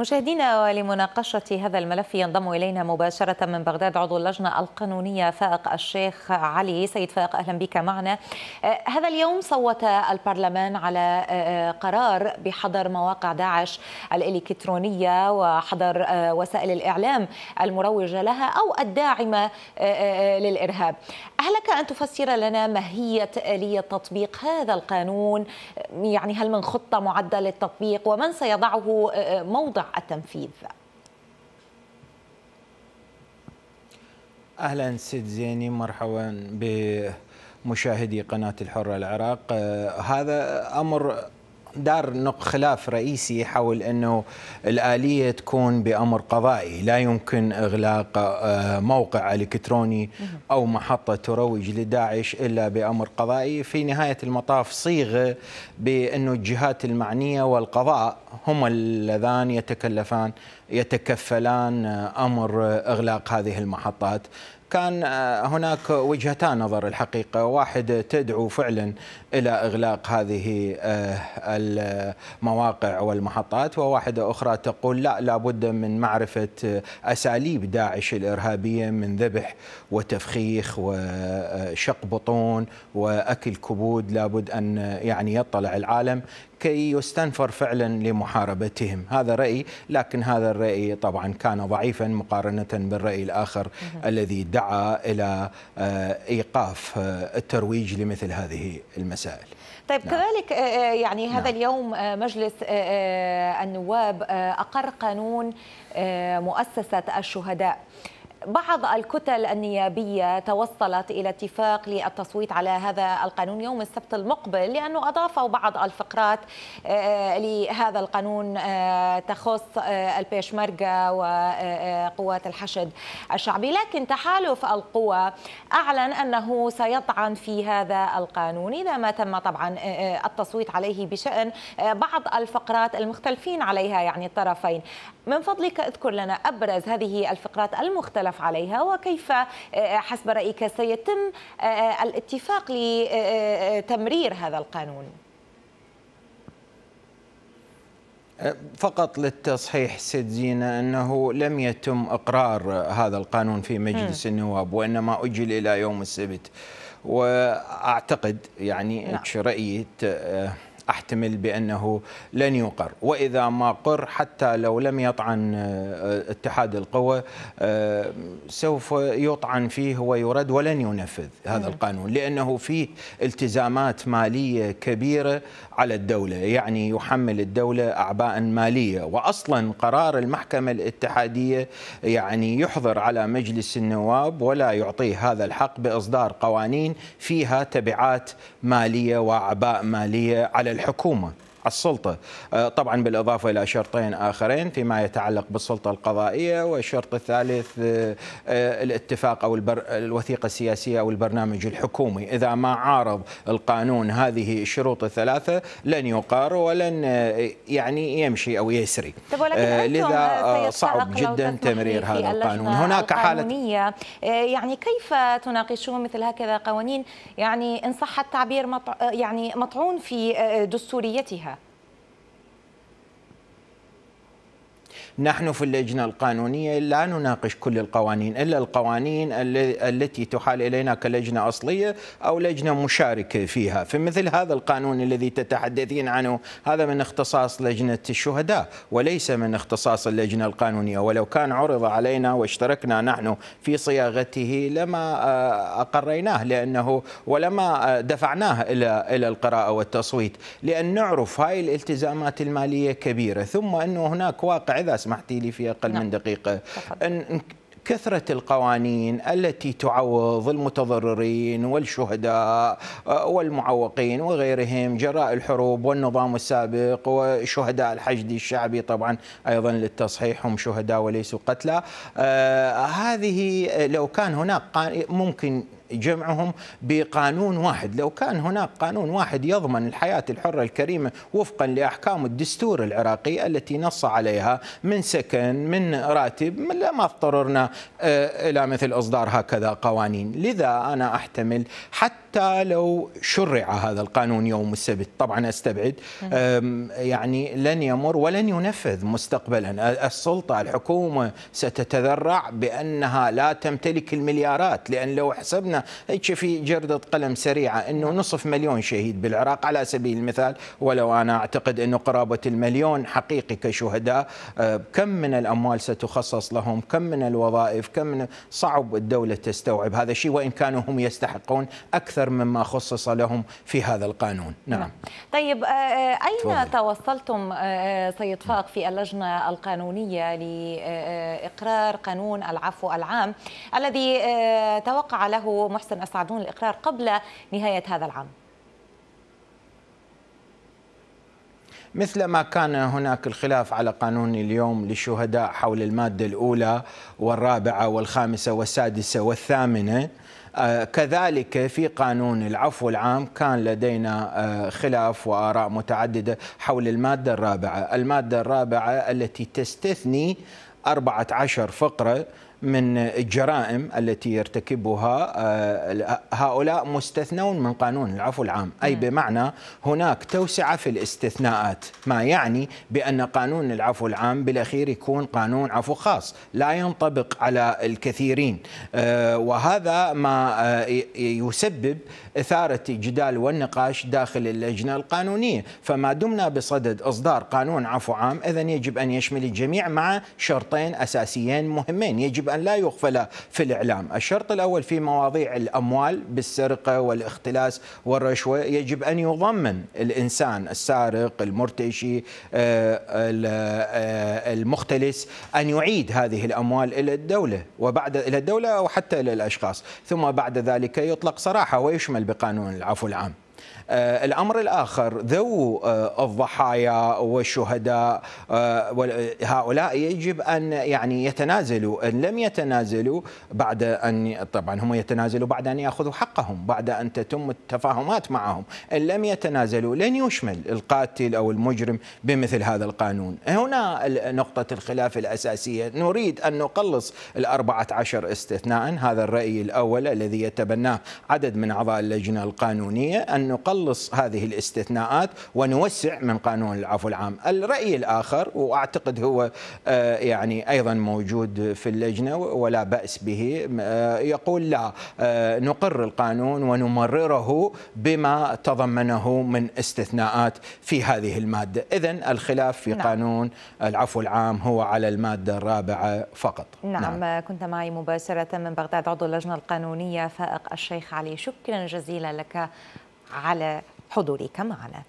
مشاهدينا ولمناقشة هذا الملف ينضم إلينا مباشرة من بغداد عضو اللجنة القانونية فائق الشيخ علي سيد فائق أهلا بك معنا آه، هذا اليوم صوت البرلمان على آه، آه، قرار بحظر مواقع داعش الإلكترونية وحظر وسائل الإعلام المروجة لها أو الداعمة للإرهاب هل لك أن تفسر لنا ماهية آلية تطبيق هذا القانون يعني هل من خطة معدة للتطبيق ومن سيضعه موضع التنفيذ اهلا سيد زيني مرحبا بمشاهدي قناه الحره العراق آه، هذا امر دار خلاف رئيسي حول انه الاليه تكون بامر قضائي، لا يمكن اغلاق آه، موقع الكتروني او محطه تروج لداعش الا بامر قضائي، في نهايه المطاف صيغه بانه الجهات المعنيه والقضاء هم اللذان يتكلفان يتكفلان آه، امر اغلاق هذه المحطات كان آه، هناك وجهتان نظر الحقيقة واحد تدعو فعلا إلى إغلاق هذه آه، المواقع والمحطات وواحدة أخرى تقول لا لابد من معرفة آه، أساليب داعش الإرهابية من ذبح وتفخيخ وشق بطون وأكل كبود لابد أن يعني يطلع العالم كي يستنفر فعلا لمحاربتهم هذا رأي لكن هذا الرأي طبعا كان ضعيفا مقارنة بالرأي الآخر الذي دعا إلى آه، إيقاف آه، الترويج لمثل هذه المسائل طيب نعم. كذلك آه، يعني نعم. هذا اليوم مجلس النواب أقر قانون مؤسسة الشهداء بعض الكتل النيابية توصلت إلى اتفاق للتصويت على هذا القانون يوم السبت المقبل لأنه أضافوا بعض الفقرات آه، آه، لهذا القانون آه، تخص البيشمركة وقوات الحشد الشعبي لكن تحالف القوى أعلن أنه سيطعن في هذا القانون إذا ما تم طبعا التصويت عليه بشأن بعض الفقرات المختلفين عليها يعني الطرفين من فضلك اذكر لنا أبرز هذه الفقرات المختلفة يختلف عليها وكيف آه، آه، حسب رأيك سيتم آه، الاتفاق لتمرير هذا القانون فقط للتصحيح سيد زينة أنه لم يتم إقرار هذا القانون في مجلس م. النواب وإنما أجل إلى يوم السبت وأعتقد يعني نعم. رأيت أحتمل بأنه لن يقر وإذا ما قر حتى لو لم يطعن آه، اتحاد القوى آه، سوف يطعن فيه ويرد ولن ينفذ هذا نعم. القانون لأنه فيه التزامات مالية كبيرة على الدولة يعني يحمل الدولة أعباء مالية وأصلا قرار المحكمة الاتحادية يعني يحظر على مجلس النواب ولا يعطيه هذا الحق بإصدار قوانين فيها تبعات مالية وأعباء مالية على الحكومه السلطة آه، طبعا بالإضافة إلى شرطين آخرين فيما يتعلق بالسلطة القضائية والشرط الثالث آه، آه، الاتفاق أو البر... الوثيقة السياسية أو البرنامج الحكومي إذا ما عارض القانون هذه الشروط الثلاثة لن يقار ولن يعني يمشي أو يسري لذا صعب جدا تمرير هذا القانون هناك حالة يعني كيف تناقشون مثل هكذا قوانين يعني إن صح التعبير مط... يعني مطعون في دستوريتها نحن في اللجنة القانونية لا نناقش كل القوانين إلا القوانين التي تحال إلينا كلجنة أصلية أو لجنة مشاركة فيها فمثل هذا القانون الذي تتحدثين عنه هذا من اختصاص لجنة الشهداء وليس من اختصاص اللجنة القانونية ولو كان عرض علينا واشتركنا نحن في صياغته لما آه، أقريناه لأنه ولما آه، دفعناه إلى إلى القراءة والتصويت لأن نعرف هاي الالتزامات المالية كبيرة ثم أنه هناك واقع إذا سمحتي لي في أقل نعم. من دقيقة أن كثرة القوانين التي تعوض المتضررين والشهداء آه، والمعوقين وغيرهم جراء الحروب والنظام السابق وشهداء الحشد الشعبي طبعا أيضا للتصحيح هم شهداء وليسوا قتلى آه، هذه لو كان هناك ممكن جمعهم بقانون واحد لو كان هناك قانون واحد يضمن الحياة الحرة الكريمة وفقا لأحكام الدستور العراقي التي نص عليها من سكن من راتب لما اضطررنا آه، إلى مثل إصدار هكذا قوانين لذا أنا أحتمل حتى حتى لو شرع هذا القانون يوم السبت طبعا استبعد يعني لن يمر ولن ينفذ مستقبلا السلطه الحكومه ستتذرع بانها لا تمتلك المليارات لان لو حسبنا هيك في جرده قلم سريعه انه نصف مليون شهيد بالعراق على سبيل المثال ولو انا اعتقد انه قرابه المليون حقيقي كشهداء كم من الاموال ستخصص لهم كم من الوظائف كم من صعب الدوله تستوعب هذا الشيء وان كانوا هم يستحقون اكثر أكثر مما خصص لهم في هذا القانون نعم, نعم. طيب آه، آه، أين تفضل. توصلتم آه، سيد فاق في اللجنة القانونية لإقرار قانون العفو العام الذي توقع له محسن أسعدون الإقرار قبل نهاية هذا العام مثل ما كان هناك الخلاف على قانون اليوم للشهداء حول المادة الأولى والرابعة والخامسة والسادسة والثامنة آه، كذلك في قانون العفو العام كان لدينا آه، خلاف وآراء متعددة حول المادة الرابعة المادة الرابعة التي تستثني 14 فقرة من الجرائم التي يرتكبها آه، هؤلاء مستثنون من قانون العفو العام أي بمعنى هناك توسعة في الاستثناءات ما يعني بأن قانون العفو العام بالأخير يكون قانون عفو خاص لا ينطبق على الكثيرين آه، وهذا ما آه، يسبب إثارة الجدال والنقاش داخل اللجنة القانونية فما دمنا بصدد إصدار قانون عفو عام إذن يجب أن يشمل الجميع مع شرطين أساسيين مهمين يجب أن لا يغفل في الإعلام الشرط الأول في مواضيع الأموال بالسرقة والاختلاس والرشوة يجب أن يضمن الإنسان السارق المرتشي آه، آه، المختلس أن يعيد هذه الأموال إلى الدولة وبعد إلى الدولة أو حتى إلى الأشخاص ثم بعد ذلك يطلق صراحة ويشمل بقانون العفو العام آه، الأمر الآخر ذو آه، الضحايا والشهداء آه، هؤلاء يجب أن يعني يتنازلوا إن لم يتنازلوا بعد أن طبعا هم يتنازلوا بعد أن يأخذوا حقهم بعد أن تتم التفاهمات معهم إن لم يتنازلوا لن يشمل القاتل أو المجرم بمثل هذا القانون هنا نقطة الخلاف الأساسية نريد أن نقلص الأربعة عشر استثناء هذا الرأي الأول الذي يتبناه عدد من أعضاء اللجنة القانونية أن نقلص نخلص هذه الاستثناءات ونوسع من قانون العفو العام الرأي الآخر وأعتقد هو آه، يعني أيضا موجود في اللجنة ولا بأس به آه، يقول لا آه، نقر القانون ونمرره بما تضمنه من استثناءات في هذه المادة إذا الخلاف في نعم. قانون العفو العام هو على المادة الرابعة فقط نعم, نعم. كنت معي مباشرة من بغداد عضو اللجنة القانونية فائق الشيخ علي شكرا جزيلا لك على حضورك معنا